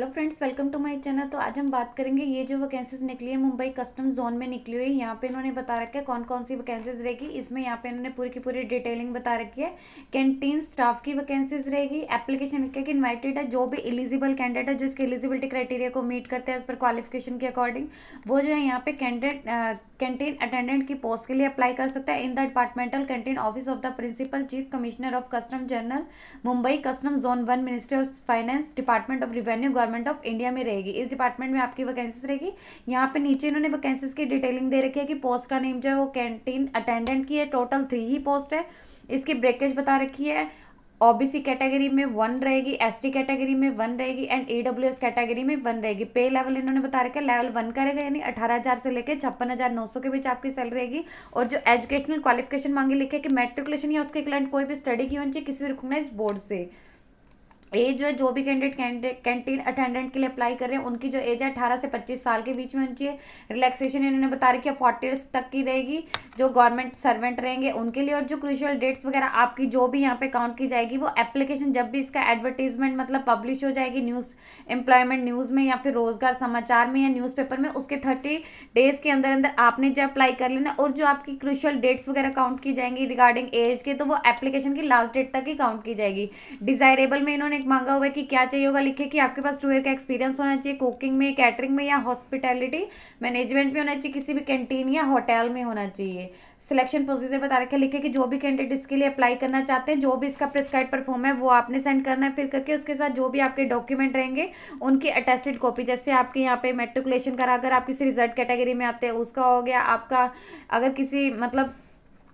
hello friends welcome to my channel तो आज हम बात करेंगे ये जो वैकेंसीज निकली है मुंबई कस्टम जोन में निकली हुई यहाँ पे इन्होंने बता रखा है कौन कौन सी वैकेंसीज रहेगी इसमें यहाँ पे इन्होंने पूरी की पूरी डिटेलिंग बता रखी है कैंटीन स्टाफ की वैकेंसीज रहेगी एप्लीकेशन क्या इन्वाइटेड है जो भी एलिजिबल कैंडिडेट है जो इसके एलिजिबिलिटी क्राइटेरिया को मीट करते हैं उस पर क्वालिफिकेशन के अकॉर्डिंग वो जो है यहाँ पे कैंडिडेट कैंटीन अटेंडेंट की पोस्ट के लिए अप्लाई कर सकते हैं in the departmental canteen office of the principal chief commissioner of custom general Mumbai custom zone one ministry of finance department of revenue government of India में रहेगी इस डिपार्टमेंट में आपकी वैकेंसीज रहेगी यहाँ पे नीचे इन्होंने वैकेंसीज की डिटेलिंग दे रखी है कि पोस्ट का नेम जो है वो कैंटीन अटेंडेंट की है टोटल थ्री ही पोस्ट है इसकी ब्रेकेज बता रखी है ओबीसी कैटेगरी में वन रहेगी एसटी कैटेगरी में वन रहेगी एंड ईडब्ल्यूएस कैटेगरी में वन रहेगी पे लेवल इन्होंने बता रखा है लेवल वन का रहेगा यानी अठारह हज़ार से लेकर छप्पन हज़ार नौ सौ के बीच आपकी सैलरी रहेगी और जो एजुकेशनल क्वालिफिकेशन मांगे लिखे कि मेट्रिकुलेशन या उसके क्लाइंट कोई भी स्टडी की होनी चाहिए किसी भी रिकोगनाइज बोर्ड से एज जो है जो भी कैंडिडेट कैंटीन अटेंडेंट के लिए अप्लाई कर रहे हैं उनकी जो एज है अठारह से पच्चीस साल के बीच में होनी चाहिए रिलैक्सेशन इन्होंने बता रखी है फोर्टी डेज तक की रहेगी जो गवर्नमेंट सर्वेंट रहेंगे उनके लिए और जो क्रिशियल डेट्स वगैरह आपकी जो भी यहाँ पे काउंट की जाएगी वो एप्लीकेशन जब भी इसका एडवर्टीजमेंट मतलब पब्लिश हो जाएगी न्यूज़ एम्प्लॉयमेंट न्यूज़ में या फिर रोजगार समाचार में या न्यूज़पेपर में उसके थर्टी डेज के अंदर अंदर आपने जो अप्लाई कर लेना और जो आपकी क्रिशियल डेट्स वगैरह काउंट की जाएंगी रिगार्डिंग एज के तो वो एप्लीकेशन की लास्ट डेट तक ही काउंट की जाएगी डिजायरेबल में इन्होंने एक मांगा हुआ है कि क्या चाहिए होगा लिखे कि आपके पास टू ईयर का एक्सपीरियंस होना चाहिए कुकिंग में कैटरिंग में या हॉस्पिटैलिटी मैनेजमेंट में होना चाहिए किसी भी कैंटीन या होटल में होना चाहिए सिलेक्शन प्रोसीजर बता रखे लिखे कि जो भी कैंडिडेट इसके लिए अप्लाई करना चाहते हैं जो भी इसका प्रिस्क्राइब परफॉर्म है वो आपने सेंड करना है फिर करके उसके साथ जो भी आपके डॉक्यूमेंट रहेंगे उनकी अटेस्टेड कॉपी जैसे आपके यहाँ पे मेट्रिकुलेशन करा अगर आप किसी रिजल्ट कैटेगरी में आते हैं उसका हो गया आपका अगर किसी मतलब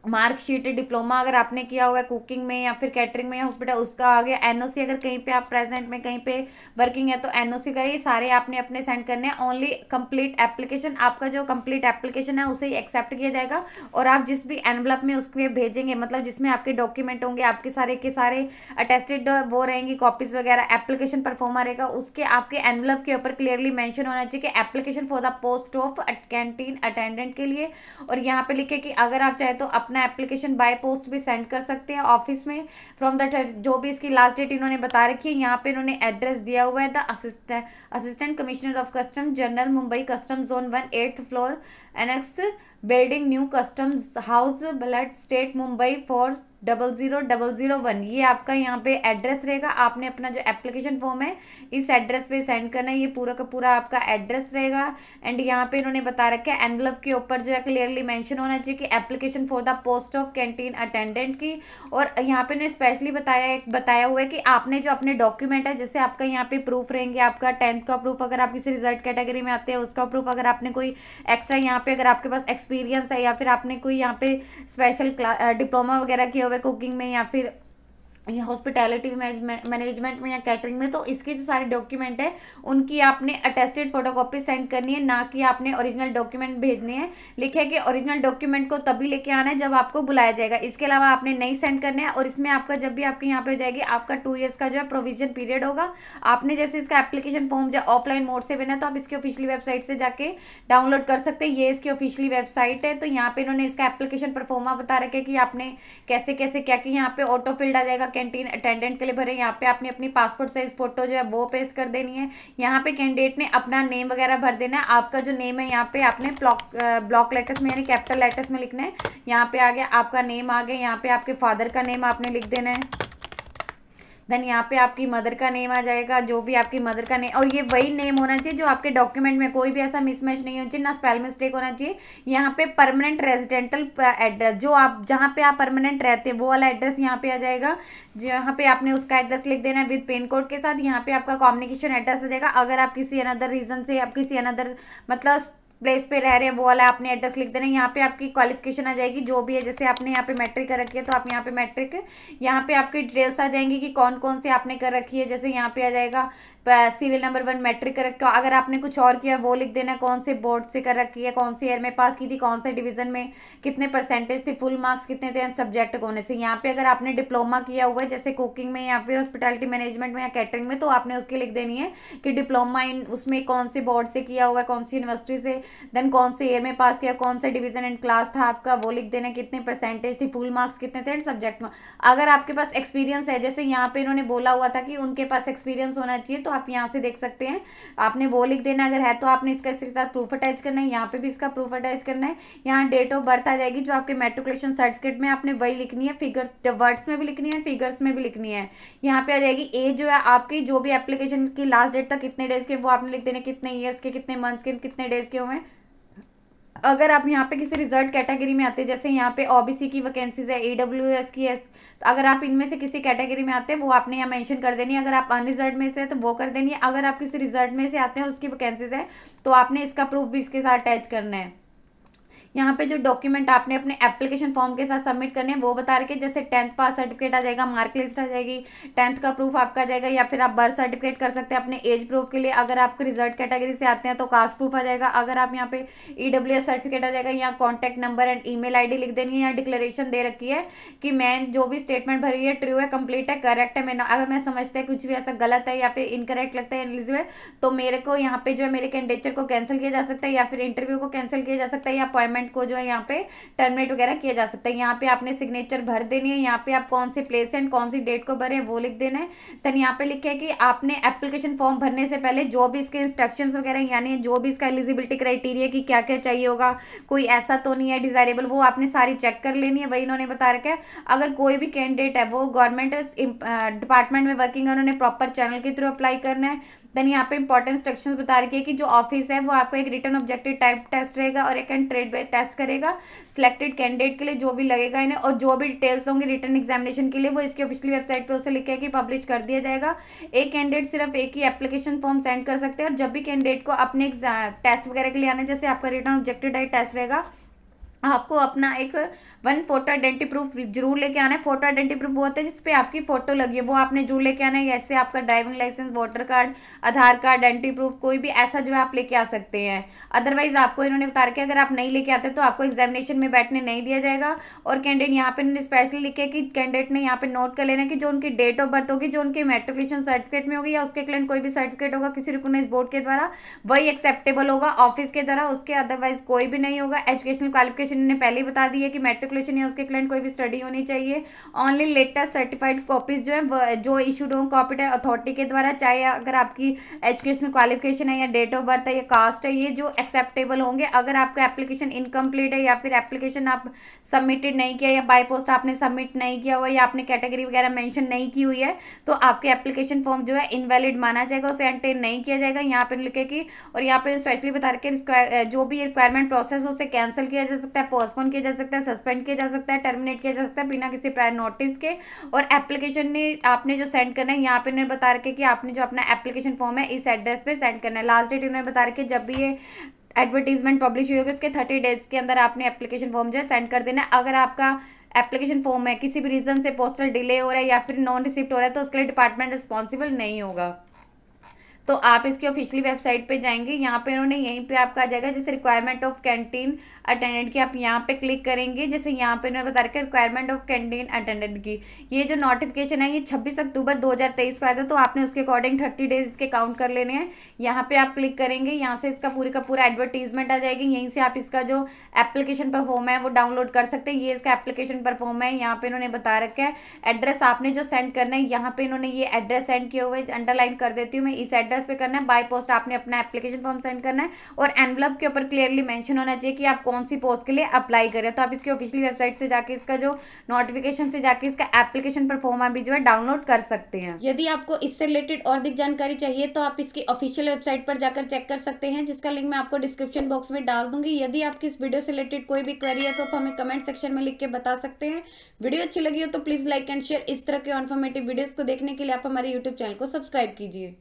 मार्कशीट डिप्लोमा अगर आपने किया हुआ है कुकिंग में या फिर कैटरिंग में या हॉस्पिटल उसका आ गया एनओसी अगर कहीं पे आप प्रेजेंट में कहीं पे वर्किंग है तो एनओसी का ये सारे आपने अपने सेंड करने हैं ओनली कंप्लीट एप्लीकेशन आपका जो कंप्लीट एप्लीकेशन है उसे एक्सेप्ट किया जाएगा और आप जिस भी एनवलप में उसके भेजेंगे मतलब जिसमें आपके डॉक्यूमेंट होंगे आपके सारे के सारे अटेस्टेड वो रहेंगी कॉपीज वगैरह एप्लीकेशन परफॉर्मा रहेगा उसके आपके एनवलप के ऊपर क्लियरली मैंशन होना चाहिए कि application for the post of canteen attendant के लिए और यहाँ पर लिखे कि अगर आप चाहे तो अपना अपना एप्लीकेशन बाय पोस्ट भी सेंड कर सकते हैं ऑफिस में फ्रॉम द जो भी इसकी लास्ट डेट इन्होंने बता रखी है यहाँ पे इन्होंने एड्रेस दिया हुआ है the assistant commissioner of custom general Mumbai custom zone one eighth floor annex building new customs house Ballard estate Mumbai four double zero double zero one ये आपका यहाँ पे एड्रेस रहेगा आपने अपना जो एप्लीकेशन फॉर्म है इस एड्रेस पे सेंड करना है ये पूरा का पूरा आपका एड्रेस रहेगा एंड यहाँ पे इन्होंने बता रखा है एनवलप के ऊपर जो है क्लियरली मैंशन होना चाहिए कि application for the post of canteen attendant की और यहाँ पे इन्होंने स्पेशली बताया बताया हुआ है कि आपने जो अपने डॉक्यूमेंट है जैसे आपका यहाँ पे प्रूफ रहेंगे आपका टेंथ का प्रूफ अगर आप किसी रिजल्ट कैटेगरी में आते हैं उसका प्रूफ अगर आपने कोई एक्स्ट्रा यहाँ पे अगर आपके पास एक्सपीरियंस है या फिर आपने कोई यहाँ पे स्पेशल डिप्लोमा वगैरह किया हुआ है कुकिंग में या फिर या हॉस्पिटैलिटी मैनेजमेंट में या कैटरिंग में तो इसके जो सारे डॉक्यूमेंट है उनकी आपने अटेस्टेड फोटोकॉपी सेंड करनी है ना कि आपने ओरिजिनल डॉक्यूमेंट भेजने हैं लिखे कि ओरिजिनल डॉक्यूमेंट को तभी लेके आना है जब आपको बुलाया जाएगा इसके अलावा आपने नहीं सेंड करना है और इसमें आपका जब भी आपके यहाँ पे हो जाएगी आपका टू ईयर्स का जो है प्रोविजन पीरियड होगा आपने जैसे इसका एप्लीकेशन फॉर्म जो ऑफलाइन मोड से बना तो आप इसकी ऑफिशियली वेबसाइट से जाके डाउनलोड कर सकते हैं ये इसकी ऑफिशियली वेबसाइट है तो यहाँ पे इन्होंने इसका एप्लीकेशन परफॉर्मा बता रखे कि आपने कैसे कैसे क्या कि यहाँ पे ऑटो फिल्ड आ जाएगा कैंटीन अटेंडेंट के लिए भरे यहाँ पे आपने अपनी पासपोर्ट साइज फोटो जो है वो पेस्ट कर देनी है यहाँ पे कैंडिडेट ने अपना नेम वगैरह भर देना है आपका जो नेम है यहाँ पे आपने ब्लॉक ब्लॉक लेटर्स में यानी कैपिटल लेटर्स में लिखना है यहाँ पे आ गया आपका नेम आ गया यहाँ पे आपके फादर का नेम आपने लिख देना है देन यहाँ पे आपकी मदर का नेम आ जाएगा जो भी आपकी मदर का नेम और ये वही नेम होना चाहिए जो आपके डॉक्यूमेंट में कोई भी ऐसा मिसमैच नहीं होना चाहिए ना स्पेल मिस्टेक होना चाहिए यहाँ पे परमानेंट रेजिडेंटल एड्रेस जो आप जहाँ पे आप परमानेंट रहते हैं वो वाला एड्रेस यहाँ पे आ जाएगा जहाँ पे आपने उसका एड्रेस लिख देना है विद पेन कोड के साथ यहाँ पे आपका कॉम्युनिकेशन एड्रेस आ जाएगा अगर आप किसी अनदर रीज़न से आप किसी अनदर मतलब प्लेस पे रह रहे हैं वो वाला आपने एड्रेस लिख देना यहाँ पे आपकी क्वालिफिकेशन आ जाएगी जो भी है जैसे आपने यहाँ पे मैट्रिक कर रखी है तो आप यहाँ पे मैट्रिक यहाँ पे आपकी डिटेल्स आ जाएंगी कि कौन कौन से आपने कर रखी है जैसे यहाँ पे आ जाएगा सीरियल नंबर वन मैट्रिक कर रखा अगर आपने कुछ और किया वो लिख देना कौन से बोर्ड से कर रखी है कौन से ईयर में पास की थी कौन से डिवीजन में कितने परसेंटेज थे फुल मार्क्स कितने थे सब्जेक्ट कौन से यहाँ पे अगर आपने डिप्लोमा किया हुआ है जैसे कुकिंग में या फिर हॉस्पिटलिटी मैनेजमेंट में या कैटरिंग में तो आपने उसकी लिख देनी है कि डिप्लोमा इन उसमें कौन से बोर्ड से किया हुआ है कौन सी यूनिवर्सिटी से देन कौन से ईयर में पास किया कौन सा डिवीजन एंड क्लास था आपका वो लिख देना कितने परसेंटेज थी फुल मार्क्स कितने थे एंड सब्जेक्ट में अगर आपके पास एक्सपीरियंस है जैसे यहाँ पे इन्होंने बोला हुआ था कि उनके पास एक्सपीरियंस होना चाहिए तो आप यहाँ से देख सकते हैं आपने वो लिख देना अगर है तो आपने इसका इसके साथ प्रूफ अटैच करना है यहाँ पे भी इसका प्रूफ अटैच करना है यहाँ डेट ऑफ बर्थ आ जाएगी जो आपके मेट्रिकुलेशन सर्टिफिकेट में आपने वही लिखनी है फिगर्स वर्ड्स में भी लिखनी है फिगर्स में भी लिखनी है यहाँ पे आ जाएगी एज जो है आपकी जो भी एप्लीकेशन की लास्ट डेट तक कितने डेज के वो आपने लिख देने कितने ईयर्स के कितने मंथ्स के कितने डेज के हुए अगर आप यहाँ पे किसी रिजल्ट कैटेगरी में आते हैं जैसे यहाँ पे ओबीसी की वैकेंसीज है ई की एस तो अगर आप इनमें से किसी कैटेगरी में आते हैं वो आपने यहाँ मेंशन कर देनी है अगर आप अनरिजल्ट में से तो वो कर देनी है अगर आप किसी रिजल्ट में से आते हैं और उसकी वैकेंसीज है तो आपने इसका प्रूफ भी इसके साथ अटैच करना है यहाँ पे जो डॉक्यूमेंट आपने अपने एप्लीकेशन फॉर्म के साथ सबमिट करने हैं वो बता रखे जैसे टेंथ पास सर्टिफिकेट आ जाएगा मार्क लिस्ट आ जाएगी टेंथ का प्रूफ आपका आ जाएगा या फिर आप बर्थ सर्टिफिकेट कर सकते हैं अपने एज प्रूफ के लिए अगर आपके रिजल्ट कैटेगरी से आते हैं तो कास्ट प्रूफ आ जाएगा अगर आप यहाँ पे ई सर्टिफिकेट आ जाएगा या contact number and email लिख देनी है या डिक्लेरेशन दे रखी है कि मैं जो भी स्टेटमेंट भरी है ट्रू है कंप्लीट है करेक्ट है मैं अगर मैं समझते हैं कुछ भी ऐसा गलत है या फिर इनकरेक्ट लगता है एनलिजिबल तो मेरे को यहाँ पे जो है मेरे कैंडिडेचर को कैंसिल किया जा सकता है या फिर इंटरव्यू को कैंसिल किया जा सकता है या अपॉइंटमेंट पेमेंट को जो है यहाँ पे टर्मिनेट वगैरह किया जा सकता है यहाँ पे आपने सिग्नेचर भर देनी है यहाँ पे आप कौन सी प्लेस एंड कौन सी डेट को भरे वो लिख देना है देन यहाँ पे लिखे कि आपने एप्लीकेशन फॉर्म भरने से पहले जो भी इसके इंस्ट्रक्शन वगैरह यानी जो भी इसका एलिजिबिलिटी क्राइटेरिया की क्या क्या चाहिए होगा कोई ऐसा तो नहीं है डिजायरेबल वो आपने सारी चेक कर लेनी है वही इन्होंने बता रखा है अगर कोई भी कैंडिडेट है वो गवर्नमेंट डिपार्टमेंट uh, में वर्किंग है उन्होंने प्रॉपर चैनल के थ्रू अप्लाई करना है देन यहाँ पे इंपॉर्टेंट इंस्ट्रक्शन बता रखिए है कि जो ऑफिस है वो आपका एक रिटर्न ऑब्जेक्टिव टाइप टेस्ट रहेगा और एक एंड ट्रेड टेस्ट करेगा सिलेक्टेड कैंडिडेट के लिए जो भी लगेगा इन्हें और जो भी डिटेल्स होंगे रिटर्न एग्जामिनेशन के लिए वो इसकी ऑफिशियल वेबसाइट पर उसे लिखे कि पब्लिश कर दिया जाएगा एक कैंडिडेट सिर्फ एक ही एप्लीकेशन फॉर्म सेंड कर सकते हैं और जब भी कैंडिडेट को अपने टेस्ट वगैरह के लिए आना जैसे आपका रिटर्न ऑब्जेक्टिव टाइप टेस्ट रहेगा आपको अपना एक वन फोटो आइडेंटी प्रूफ जरूर लेके आना है फोटो आइडेंटी प्रूफ वो होता है जिसपे आपकी फोटो लगी है वो आपने जरूर लेके आना है जैसे आपका driving licence voter card Aadhaar card identity proof कोई भी ऐसा जो है आप लेके आ सकते हैं अदरवाइज आपको इन्होंने बता रखा अगर आप नहीं लेके आते तो आपको एग्जामिनेशन में बैठने नहीं दिया जाएगा और कैंडिडेट यहाँ पे इन्होंने स्पेशली लिखे कि कैंडिडेट ने यहाँ पे नोट कर लेना कि जो उनकी डेट ऑफ बर्थ होगी जो उनकी मेट्रिकुलेशन सर्टिफिकेट में होगी या उसके क्लेंट कोई भी सर्टिफिकेट होगा किसी रिकोगनाइज बोर्ड के द्वारा वही एक्सेप्टेबल होगा ऑफिस के द्वारा उसके अदरवाइज कोई भी नहीं होगा एजुकेशनल क्वालिफिकेशन ने पहले ही बता दी है कि मेट्रिक कैलकुलेशन या उसके क्लाइंट कोई भी स्टडी होनी चाहिए ऑनली लेटेस्ट सर्टिफाइड कॉपीज जो है जो इशूड हों कॉपीड अथॉरिटी के द्वारा चाहे अगर आपकी एजुकेशनल क्वालिफिकेशन है या डेट ऑफ बर्थ है या कास्ट है ये जो एक्सेप्टेबल होंगे अगर आपका एप्लीकेशन इनकम्प्लीट है या फिर एप्लीकेशन आप सबमिटेड नहीं किया या बाय पोस्ट आपने सबमिट नहीं किया हुआ या आपने कैटेगरी वगैरह मैंशन नहीं की हुई है तो आपके एप्लीकेशन फॉर्म जो है इनवैलिड माना जाएगा उसे एंटेन नहीं किया जाएगा यहाँ पर लिखे कि और यहाँ पर स्पेशली बता रखे जो भी रिक्वायरमेंट प्रोसेस उसे कैंसिल किया जा सकता है पोस्टपोन किया जा सकता है सस्पेंड किया जा सकता है टर्मिनेट किया जा सकता है बिना किसी प्रायर नोटिस के और एप्लीकेशन ने आपने जो सेंड करना है यहाँ पे इन्होंने बता रखे कि आपने जो अपना एप्लीकेशन फॉर्म है इस एड्रेस पे सेंड करना है लास्ट डेट इन्होंने बता रखे जब भी ये एडवर्टीजमेंट पब्लिश हुई होगी उसके थर्टी डेज के अंदर आपने एप्लीकेशन फॉर्म जो है सेंड कर देना अगर आपका एप्लीकेशन फॉर्म है किसी भी रीज़न से पोस्टल डिले हो रहा है या फिर नॉन रिसिप्ट हो रहा है तो उसके लिए डिपार्टमेंट रिस्पॉन्सिबल नहीं होगा तो आप इसकी ऑफिशियली वेबसाइट पे जाएंगे यहाँ पे उन्होंने यहीं पे आपका आ जाएगा जैसे रिक्वायरमेंट ऑफ कैंटीन अटेंडेंट की आप यहाँ पे क्लिक करेंगे जैसे यहाँ पे उन्होंने बता रखा रिक्वायरमेंट ऑफ कैंटीन अटेंडेंट की ये जो नोटिफिकेशन है ये 26 अक्टूबर 2023 को आया था तो आपने उसके अकॉर्डिंग 30 डेज इसके काउंट कर लेने हैं यहाँ पे आप क्लिक करेंगे यहाँ से इसका पूरी का पूरा एडवर्टीजमेंट आ जाएगी यहीं से आप इसका जो एप्लीकेशन पर है वो डाउनलोड कर सकते हैं ये इसका एप्लीकेशन पर है यहाँ पे इन्होंने बता रखा है एड्रेस आपने जो सेंड करना है यहाँ पे इन्होंने ये एड्रेस सेंड किया हुआ है अंडरलाइन कर देती हूँ मैं इस एड्रेस एड्रेस पे करना है बाय पोस्ट आपने अपना एप्लीकेशन फॉर्म सेंड करना है और एनवलप के ऊपर क्लियरली मेंशन होना चाहिए कि आप कौन सी पोस्ट के लिए अप्लाई करें तो आप इसकी ऑफिशियली वेबसाइट से जाके इसका जो नोटिफिकेशन से जाके इसका एप्लीकेशन पर परफॉर्मा भी जो है डाउनलोड कर सकते हैं यदि आपको इससे रिलेटेड और अधिक जानकारी चाहिए तो आप इसकी ऑफिशियल वेबसाइट पर जाकर चेक कर सकते हैं जिसका लिंक मैं आपको डिस्क्रिप्शन बॉक्स में डाल दूंगी यदि आपकी इस वीडियो से रिलेटेड कोई भी क्वेरी है तो आप हमें कमेंट सेक्शन में लिख के बता सकते हैं वीडियो अच्छी लगी हो तो प्लीज़ लाइक एंड शेयर इस तरह के इन्फॉर्मेटिव वीडियोज़ को देखने के लिए आप हमारे यूट्यूब चैनल को सब्सक्राइब कीजिए